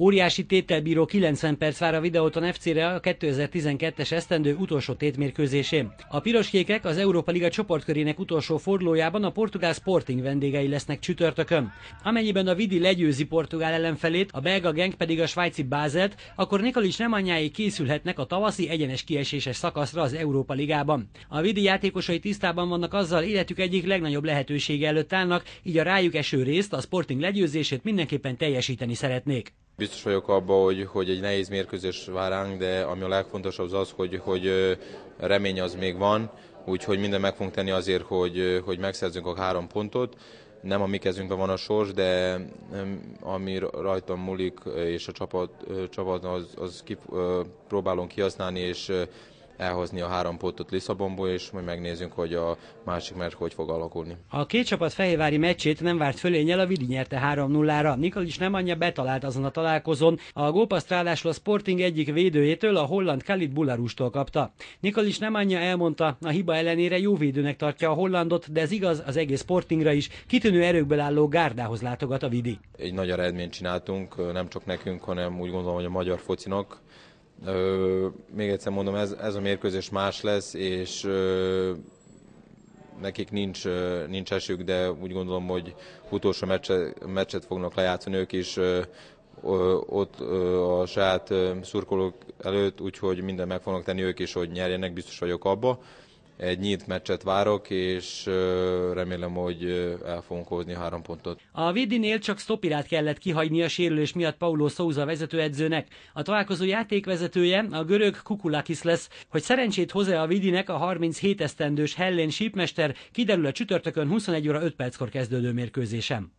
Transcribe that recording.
Óriási tételbíró 90 perc vár a Videóton FC-re a 2012-es esztendő utolsó tétmérkőzésén. A piroskékek az Európa Liga csoportkörének utolsó fordulójában a portugál Sporting vendégei lesznek csütörtökön. Amennyiben a Vidi legyőzi portugál ellenfelét, a belga Genk pedig a svájci Bázelt, akkor Nikolic Nemanyái készülhetnek a tavaszi egyenes kieséses szakaszra az Európa Ligában. A Vidi játékosai tisztában vannak azzal, életük egyik legnagyobb lehetősége előtt állnak, így a rájuk eső részt, a Sporting legyőzését mindenképpen teljesíteni szeretnék. Biztos vagyok abban, hogy, hogy egy nehéz mérkőzés vár ránk, de ami a legfontosabb az az, hogy, hogy remény az még van, úgyhogy minden meg fogunk tenni azért, hogy, hogy megszerzünk a három pontot. Nem a mi kezünkben van a sors, de ami rajtam múlik, és a csapat, csapat az, az kip, próbálunk kihasználni, és elhozni a három pontot Lisszabonból, és majd megnézzünk, hogy a másik meccs hogy fog alakulni. A két csapat fehérvári meccsét nem várt fölényel, a vidi nyerte 3-0-ra. Nikolics nem anyja betalált azon a találkozón, a gópasztrálásról a Sporting egyik védőjétől, a holland Khalid Bularustól kapta. Nikolics nem anyja elmondta, a hiba ellenére jó védőnek tartja a hollandot, de ez igaz az egész Sportingra is, kitűnő erőkből álló gárdához látogat a Vidi. Egy nagy eredményt csináltunk, nem csak nekünk, hanem úgy gondolom, hogy a magyar focinak. Ö, még egyszer mondom, ez, ez a mérkőzés más lesz, és ö, nekik nincs, ö, nincs esők, de úgy gondolom, hogy utolsó meccse, meccset fognak lejátszani ők is ö, ö, ott ö, a saját szurkolók előtt, úgyhogy minden meg fognak tenni ők is, hogy nyerjenek, biztos vagyok abba egy nyílt meccset várok, és remélem, hogy el fogunk hozni három pontot. A Vidinél csak Stopirát kellett kihagyni a sérülés miatt Paulo Souza vezetőedzőnek. A találkozó játékvezetője a görög Kukulakis lesz. Hogy szerencsét hoz-e a Vidinek a 37 esztendős Hellén sípmester, kiderül a csütörtökön 21 óra 5 perckor kezdődő mérkőzésem.